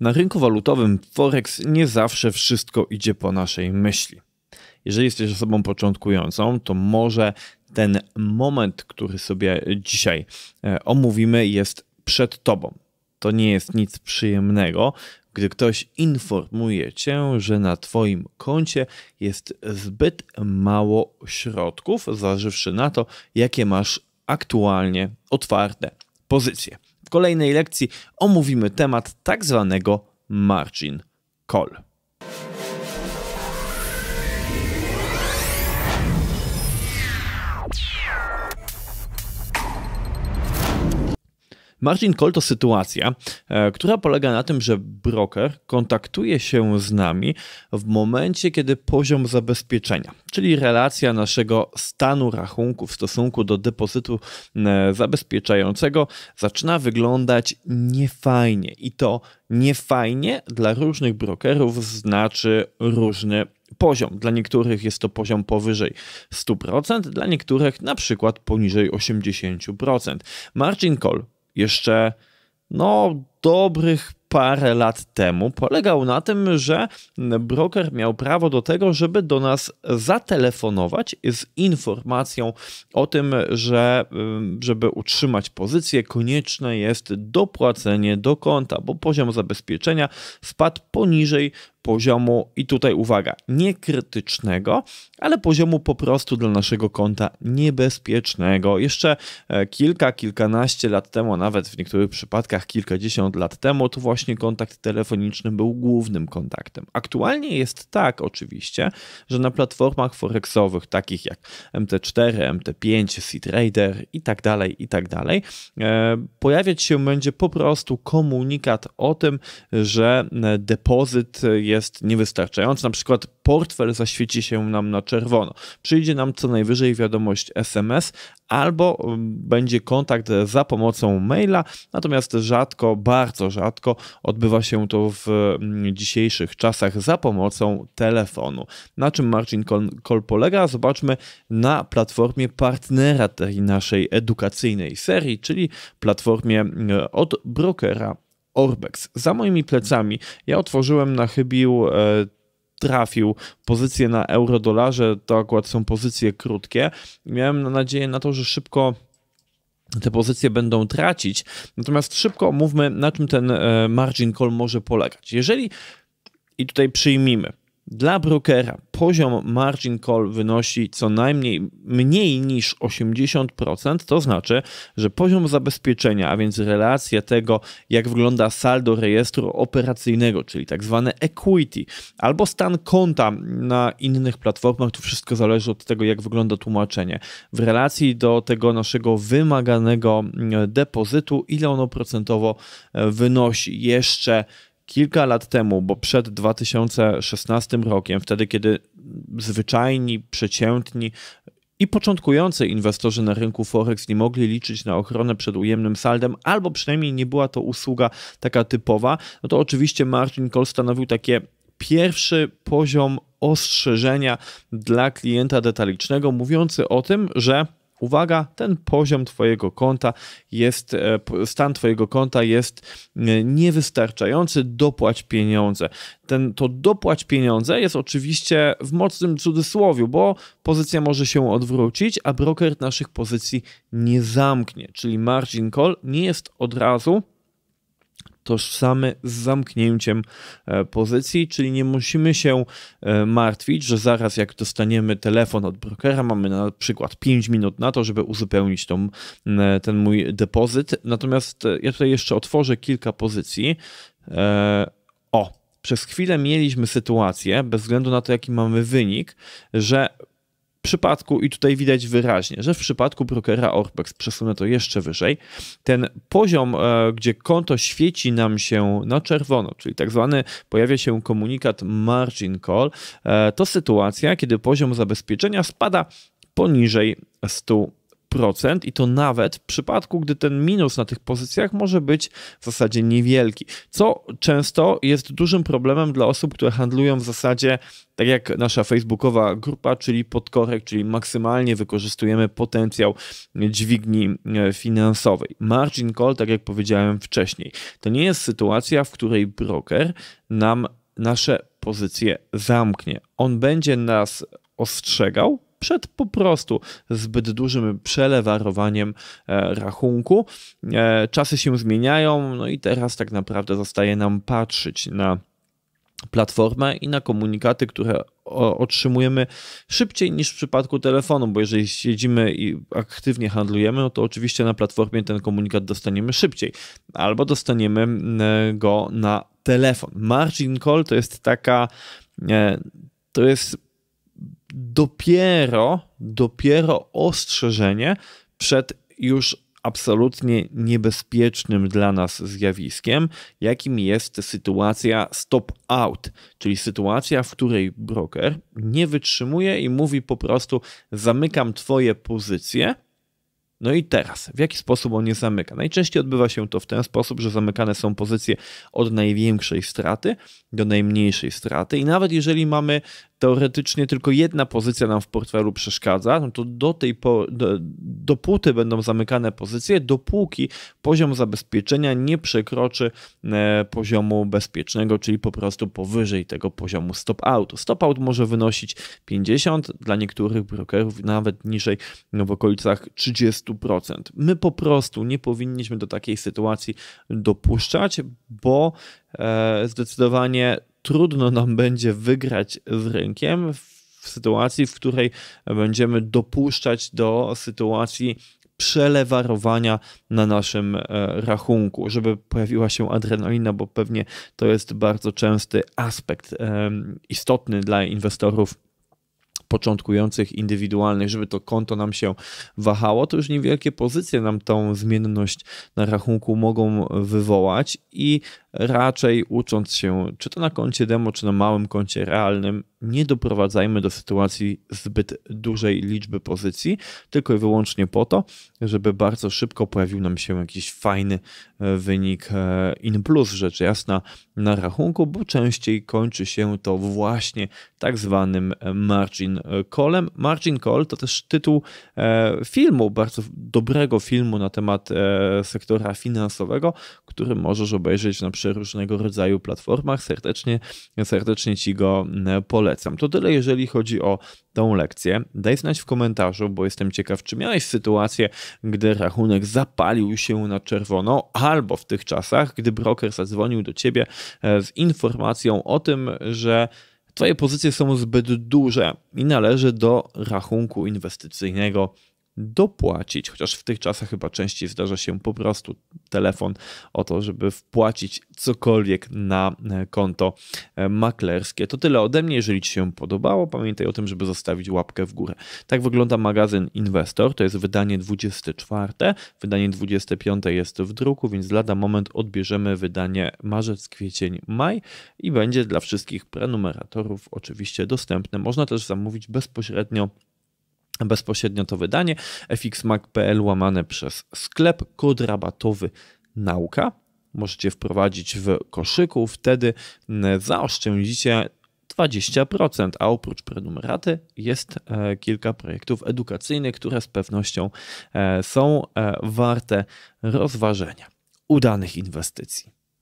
Na rynku walutowym Forex nie zawsze wszystko idzie po naszej myśli. Jeżeli jesteś osobą początkującą, to może ten moment, który sobie dzisiaj e, omówimy, jest przed tobą. To nie jest nic przyjemnego, gdy ktoś informuje cię, że na twoim koncie jest zbyt mało środków, zważywszy na to, jakie masz aktualnie otwarte pozycje. W kolejnej lekcji omówimy temat tak zwanego margin call. Margin call to sytuacja, e, która polega na tym, że broker kontaktuje się z nami w momencie, kiedy poziom zabezpieczenia, czyli relacja naszego stanu rachunku w stosunku do depozytu e, zabezpieczającego, zaczyna wyglądać niefajnie. I to niefajnie dla różnych brokerów znaczy różny poziom. Dla niektórych jest to poziom powyżej 100%, dla niektórych na przykład poniżej 80%. Margin call jeszcze no dobrych parę lat temu polegał na tym, że broker miał prawo do tego, żeby do nas zatelefonować z informacją o tym, że żeby utrzymać pozycję, konieczne jest dopłacenie do konta, bo poziom zabezpieczenia spadł poniżej poziomu, i tutaj uwaga, nie krytycznego, ale poziomu po prostu dla naszego konta niebezpiecznego. Jeszcze e, kilka, kilkanaście lat temu, nawet w niektórych przypadkach kilkadziesiąt lat temu, to właśnie kontakt telefoniczny był głównym kontaktem. Aktualnie jest tak oczywiście, że na platformach forexowych takich jak MT4, MT5, Seatrader i tak dalej, i tak dalej, e, pojawiać się będzie po prostu komunikat o tym, że e, depozyt jest niewystarczający. Na przykład portfel zaświeci się nam na czerwono. Przyjdzie nam co najwyżej wiadomość SMS albo mm, będzie kontakt za pomocą maila, natomiast rzadko, bardzo rzadko odbywa się to w mm, dzisiejszych czasach za pomocą telefonu. Na czym margin call polega? Zobaczmy na platformie partnera tej naszej edukacyjnej serii, czyli platformie mm, od brokera Orbex. Za moimi plecami ja otworzyłem na chybił e, trafił pozycje na euro-dolarze, to akurat są pozycje krótkie. Miałem nadzieję na to, że szybko te pozycje będą tracić. Natomiast szybko mówmy na czym ten e, margin call może polegać. Jeżeli i tutaj przyjmijmy, dla brokera poziom margin call wynosi co najmniej mniej niż 80%, to znaczy, że poziom zabezpieczenia, a więc relacja tego, jak wygląda saldo rejestru operacyjnego, czyli tak zwane equity, albo stan konta na innych platformach, to wszystko zależy od tego, jak wygląda tłumaczenie, w relacji do tego naszego wymaganego depozytu, ile ono procentowo wynosi. Jeszcze kilka lat temu, bo przed 2016 rokiem, wtedy kiedy zwyczajni, przeciętni i początkujący inwestorzy na rynku Forex nie mogli liczyć na ochronę przed ujemnym saldem, albo przynajmniej nie była to usługa taka typowa, no to oczywiście margin call stanowił takie pierwszy poziom ostrzeżenia dla klienta detalicznego, mówiący o tym, że Uwaga, ten poziom Twojego konta jest, e, stan Twojego konta jest e, niewystarczający, dopłać pieniądze. Ten, to dopłać pieniądze jest oczywiście w mocnym cudzysłowie, bo pozycja może się odwrócić, a broker naszych pozycji nie zamknie, czyli margin call nie jest od razu tożsamy z zamknięciem e, pozycji, czyli nie musimy się e, martwić, że zaraz jak dostaniemy telefon od brokera, mamy na przykład 5 minut na to, żeby uzupełnić tą, e, ten mój depozyt. Natomiast ja tutaj jeszcze otworzę kilka pozycji. O, przez chwilę mieliśmy sytuację, bez względu na to, jaki mamy wynik, że przypadku, i tutaj widać wyraźnie, że w przypadku brokera Orbex przesunę to jeszcze wyżej, ten poziom, e, gdzie konto świeci nam się na czerwono, czyli tak zwany pojawia się komunikat margin call, e, to sytuacja, kiedy poziom zabezpieczenia spada poniżej 100 i to nawet w przypadku, gdy ten minus na tych pozycjach może być w zasadzie niewielki, co często jest dużym problemem dla osób, które handlują w zasadzie tak jak nasza facebookowa grupa, czyli podkorek, czyli maksymalnie wykorzystujemy potencjał dźwigni e, finansowej. Margin call, tak jak powiedziałem wcześniej, to nie jest sytuacja, w której broker nam nasze pozycje zamknie. On będzie nas ostrzegał, przed po prostu zbyt dużym przelewarowaniem e, rachunku. E, czasy się zmieniają, no i teraz tak naprawdę zostaje nam patrzeć na platformę i na komunikaty, które otrzymujemy szybciej niż w przypadku telefonu, bo jeżeli siedzimy i aktywnie handlujemy, no to oczywiście na platformie ten komunikat dostaniemy szybciej albo dostaniemy mm, e, go na telefon. Margin call to jest taka to jest dopiero, dopiero ostrzeżenie przed już absolutnie niebezpiecznym dla nas zjawiskiem, jakim jest sytuacja stop-out, czyli sytuacja, w której broker nie wytrzymuje i mówi po prostu: Zamykam Twoje pozycje. No i teraz, w jaki sposób on je zamyka? Najczęściej odbywa się to w ten sposób, że zamykane są pozycje od największej straty do najmniejszej straty, i nawet jeżeli mamy teoretycznie tylko jedna pozycja nam w portfelu przeszkadza, no to do tej po, do, dopóty będą zamykane pozycje, dopóki poziom zabezpieczenia nie przekroczy e, poziomu bezpiecznego, czyli po prostu powyżej tego poziomu stop outu. Stop out może wynosić 50, dla niektórych brokerów nawet niżej no w okolicach 30%. My po prostu nie powinniśmy do takiej sytuacji dopuszczać, bo e, zdecydowanie trudno nam będzie wygrać z rynkiem w sytuacji, w której będziemy dopuszczać do sytuacji przelewarowania na naszym e, rachunku, żeby pojawiła się adrenalina, bo pewnie to jest bardzo częsty aspekt e, istotny dla inwestorów początkujących, indywidualnych, żeby to konto nam się wahało, to już niewielkie pozycje nam tą zmienność na rachunku mogą wywołać i raczej ucząc się, czy to na koncie demo, czy na małym koncie realnym, nie doprowadzajmy do sytuacji zbyt dużej liczby pozycji, tylko i wyłącznie po to, żeby bardzo szybko pojawił nam się jakiś fajny e, wynik e, in plus, rzecz jasna, na rachunku, bo częściej kończy się to właśnie tak zwanym e, margin callem. Margin call to też tytuł filmu, bardzo dobrego filmu na temat sektora finansowego, który możesz obejrzeć na przykład różnego rodzaju platformach. Serdecznie, serdecznie Ci go e, polecam. To tyle, jeżeli chodzi o tą lekcję. Daj znać w komentarzu, bo jestem ciekaw, czy miałeś sytuację, gdy rachunek zapalił się na czerwono, albo w tych czasach, gdy broker zadzwonił do Ciebie e, z informacją o tym, że Twoje pozycje są zbyt duże i należy do rachunku inwestycyjnego dopłacić, chociaż w tych czasach chyba częściej zdarza się po prostu telefon o to, żeby wpłacić cokolwiek na e, konto e, maklerskie. To tyle ode mnie, jeżeli Ci się podobało, pamiętaj o tym, żeby zostawić łapkę w górę. Tak wygląda magazyn Inwestor, to jest wydanie 24, wydanie 25 jest w druku, więc lada moment odbierzemy wydanie marzec, kwiecień, maj i będzie dla wszystkich prenumeratorów oczywiście dostępne. Można też zamówić bezpośrednio bezpośrednio to wydanie fxmac.pl łamane przez sklep, kod rabatowy nauka. Możecie wprowadzić w koszyku, wtedy mm, zaoszczędzicie 20%, a oprócz prenumeraty jest e, kilka projektów edukacyjnych, które z pewnością e, są e, warte rozważenia. Udanych inwestycji.